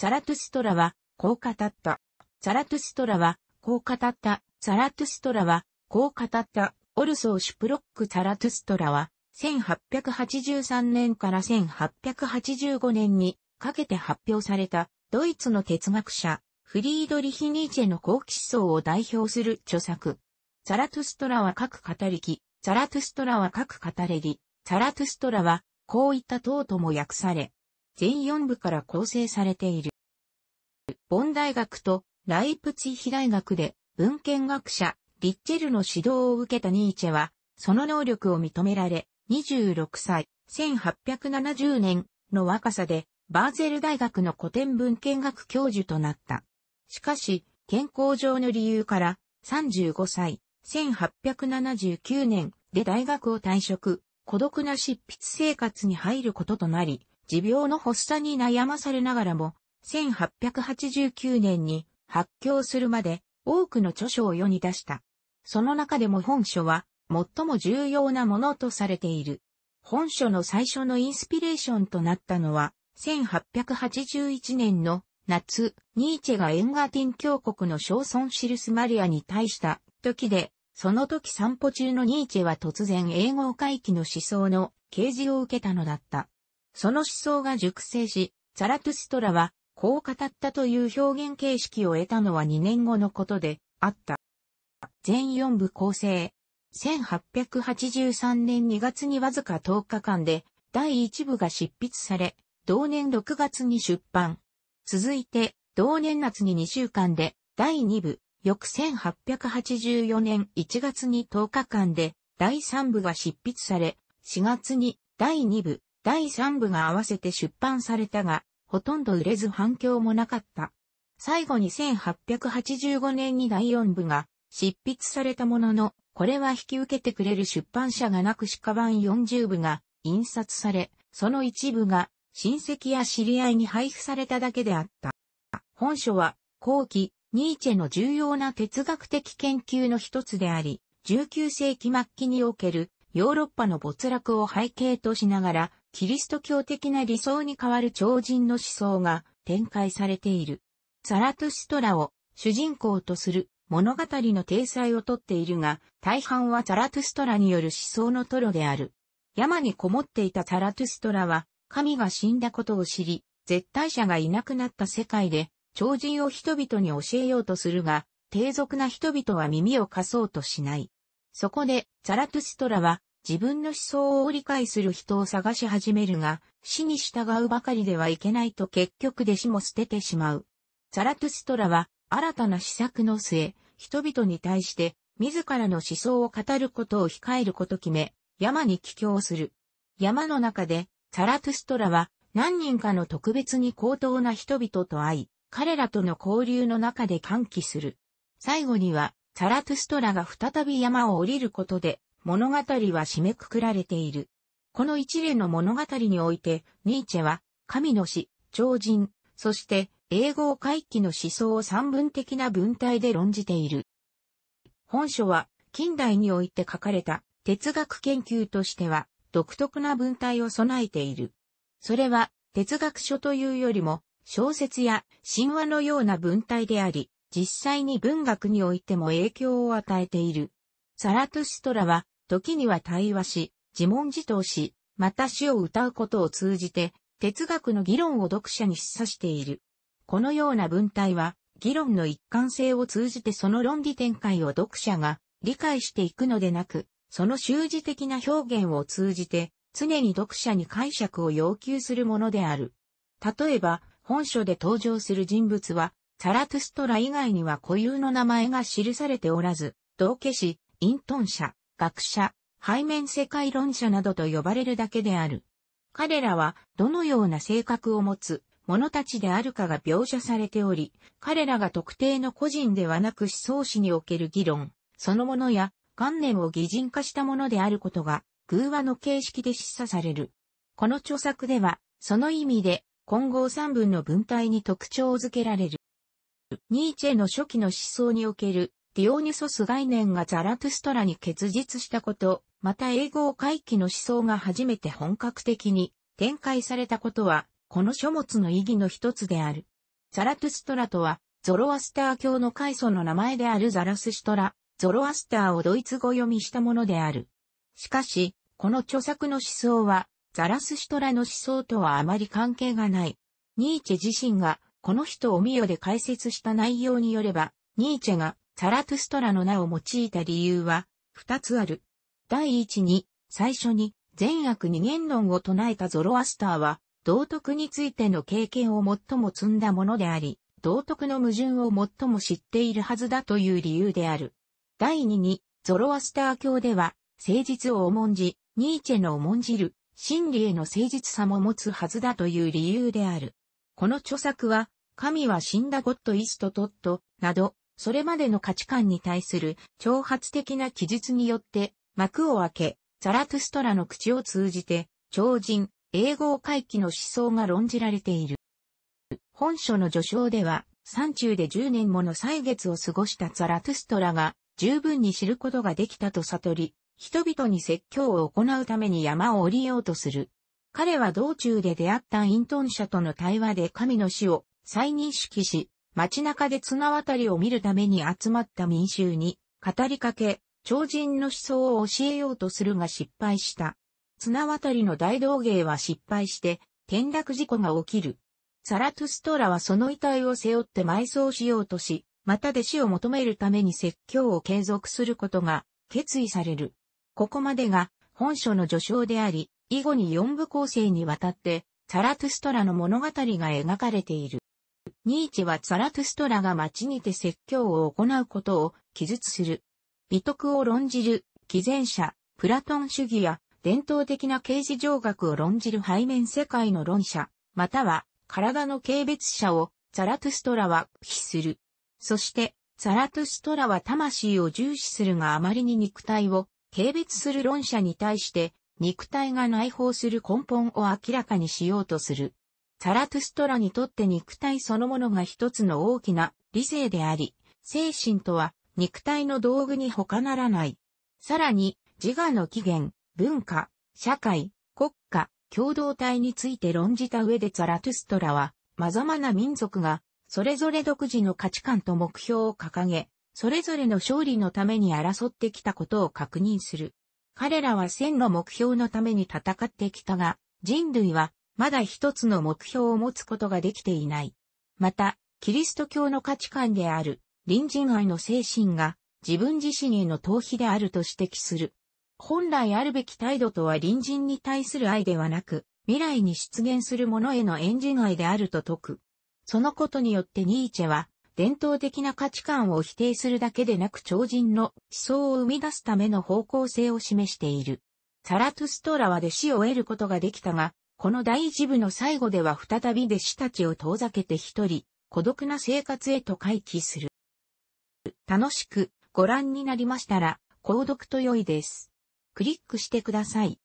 ザラトゥストラは、こう語った。ザラトゥストラは、こう語った。ザラトゥストラは、こう語った。オルソー・シュプロック・ザラトゥストラは、1883年から1885年にかけて発表されたドイツの哲学者、フリードリヒ・ニーチェの好奇思想を代表する著作。ザラトゥストラは各語りき、ザラトゥストラは各語れり、ザラトゥストラはこういった等とも訳され、全4部から構成されている。ボン大学とライプツィヒ大学で文献学者、リッチェルの指導を受けたニーチェは、その能力を認められ、26歳、1870年の若さで、バーゼル大学の古典文献学教授となった。しかし、健康上の理由から、35歳、1879年で大学を退職、孤独な執筆生活に入ることとなり、持病の発作に悩まされながらも、1889年に発狂するまで多くの著書を世に出した。その中でも本書は最も重要なものとされている。本書の最初のインスピレーションとなったのは、1881年の夏、ニーチェがエンガーティン峡谷の小村シルスマリアに対した時で、その時散歩中のニーチェは突然英語回帰の思想の啓示を受けたのだった。その思想が熟成し、ザラトゥストラは、こう語ったという表現形式を得たのは2年後のことであった。全4部構成。1883年2月にわずか10日間で第1部が執筆され、同年6月に出版。続いて、同年夏に2週間で第2部、翌1884年1月に10日間で第3部が執筆され、4月に第2部、第3部が合わせて出版されたが、ほとんど売れず反響もなかった。最後に1885年に第4部が執筆されたものの、これは引き受けてくれる出版社がなく鹿版40部が印刷され、その一部が親戚や知り合いに配布されただけであった。本書は後期、ニーチェの重要な哲学的研究の一つであり、19世紀末期におけるヨーロッパの没落を背景としながら、キリスト教的な理想に代わる超人の思想が展開されている。ザラトゥストラを主人公とする物語の体裁をとっているが、大半はザラトゥストラによる思想のトロである。山にこもっていたザラトゥストラは、神が死んだことを知り、絶対者がいなくなった世界で、超人を人々に教えようとするが、低俗な人々は耳を貸そうとしない。そこで、ザラトゥストラは、自分の思想を理解する人を探し始めるが、死に従うばかりではいけないと結局弟子も捨ててしまう。ザラトゥストラは、新たな施策の末、人々に対して、自らの思想を語ることを控えること決め、山に帰郷する。山の中で、ザラトゥストラは、何人かの特別に高等な人々と会い、彼らとの交流の中で歓喜する。最後には、ザラトゥストラが再び山を降りることで、物語は締めくくられている。この一連の物語において、ニーチェは、神の死、超人、そして、英語を回帰の思想を三分的な文体で論じている。本書は、近代において書かれた哲学研究としては、独特な文体を備えている。それは、哲学書というよりも、小説や神話のような文体であり、実際に文学においても影響を与えている。サラトゥストラは、時には対話し、自問自答し、また詩を歌うことを通じて、哲学の議論を読者に示唆している。このような文体は、議論の一貫性を通じてその論理展開を読者が理解していくのでなく、その修辞的な表現を通じて、常に読者に解釈を要求するものである。例えば、本書で登場する人物は、サラトゥストラ以外には固有の名前が記されておらず、道化師、ト遁者、学者、背面世界論者などと呼ばれるだけである。彼らはどのような性格を持つ者たちであるかが描写されており、彼らが特定の個人ではなく思想史における議論、そのものや観念を擬人化したものであることが、偶話の形式で示唆される。この著作では、その意味で、混合三文の文体に特徴づけられる。ニーチェの初期の思想におけるディオニュソス概念がザラトゥストラに結実したこと、また英語を回帰の思想が初めて本格的に展開されたことは、この書物の意義の一つである。ザラトゥストラとは、ゾロアスター教の階層の名前であるザラスシトラ、ゾロアスターをドイツ語読みしたものである。しかし、この著作の思想は、ザラスシトラの思想とはあまり関係がない。ニーチェ自身が、この人をミオで解説した内容によれば、ニーチェがサラトゥストラの名を用いた理由は、二つある。第一に、最初に、善悪二元論を唱えたゾロアスターは、道徳についての経験を最も積んだものであり、道徳の矛盾を最も知っているはずだという理由である。第二に、ゾロアスター教では、誠実を重んじ、ニーチェの重んじる、真理への誠実さも持つはずだという理由である。この著作は、神は死んだゴッドイストトット、など、それまでの価値観に対する挑発的な記述によって幕を開け、ザラトゥストラの口を通じて、超人、英語回帰の思想が論じられている。本書の序章では、山中で10年もの歳月を過ごしたザラトゥストラが十分に知ることができたと悟り、人々に説教を行うために山を降りようとする。彼は道中で出会ったイントン社との対話で神の死を再認識し、街中で綱渡りを見るために集まった民衆に語りかけ、超人の思想を教えようとするが失敗した。綱渡りの大道芸は失敗して転落事故が起きる。サラトゥストラはその遺体を背負って埋葬しようとし、また弟子を求めるために説教を継続することが決意される。ここまでが本書の序章であり、以後に四部構成にわたって、サラトゥストラの物語が描かれている。ニーチェはザラトゥストラが町にて説教を行うことを記述する。美徳を論じる、偽善者、プラトン主義や伝統的な刑事上学を論じる背面世界の論者、または体の軽蔑者をザラトゥストラは否する。そして、ザラトゥストラは魂を重視するがあまりに肉体を軽蔑する論者に対して、肉体が内包する根本を明らかにしようとする。ザラトゥストラにとって肉体そのものが一つの大きな理性であり、精神とは肉体の道具に他ならない。さらに、自我の起源、文化、社会、国家、共同体について論じた上でザラトゥストラは、まざまな民族が、それぞれ独自の価値観と目標を掲げ、それぞれの勝利のために争ってきたことを確認する。彼らは千の目標のために戦ってきたが、人類はまだ一つの目標を持つことができていない。また、キリスト教の価値観である、隣人愛の精神が、自分自身への逃避であると指摘する。本来あるべき態度とは隣人に対する愛ではなく、未来に出現する者へのエンジン愛であると説く。そのことによってニーチェは、伝統的な価値観を否定するだけでなく超人の思想を生み出すための方向性を示している。サラトゥストラは弟子を得ることができたが、この第一部の最後では再び弟子たちを遠ざけて一人、孤独な生活へと回帰する。楽しくご覧になりましたら、購読と良いです。クリックしてください。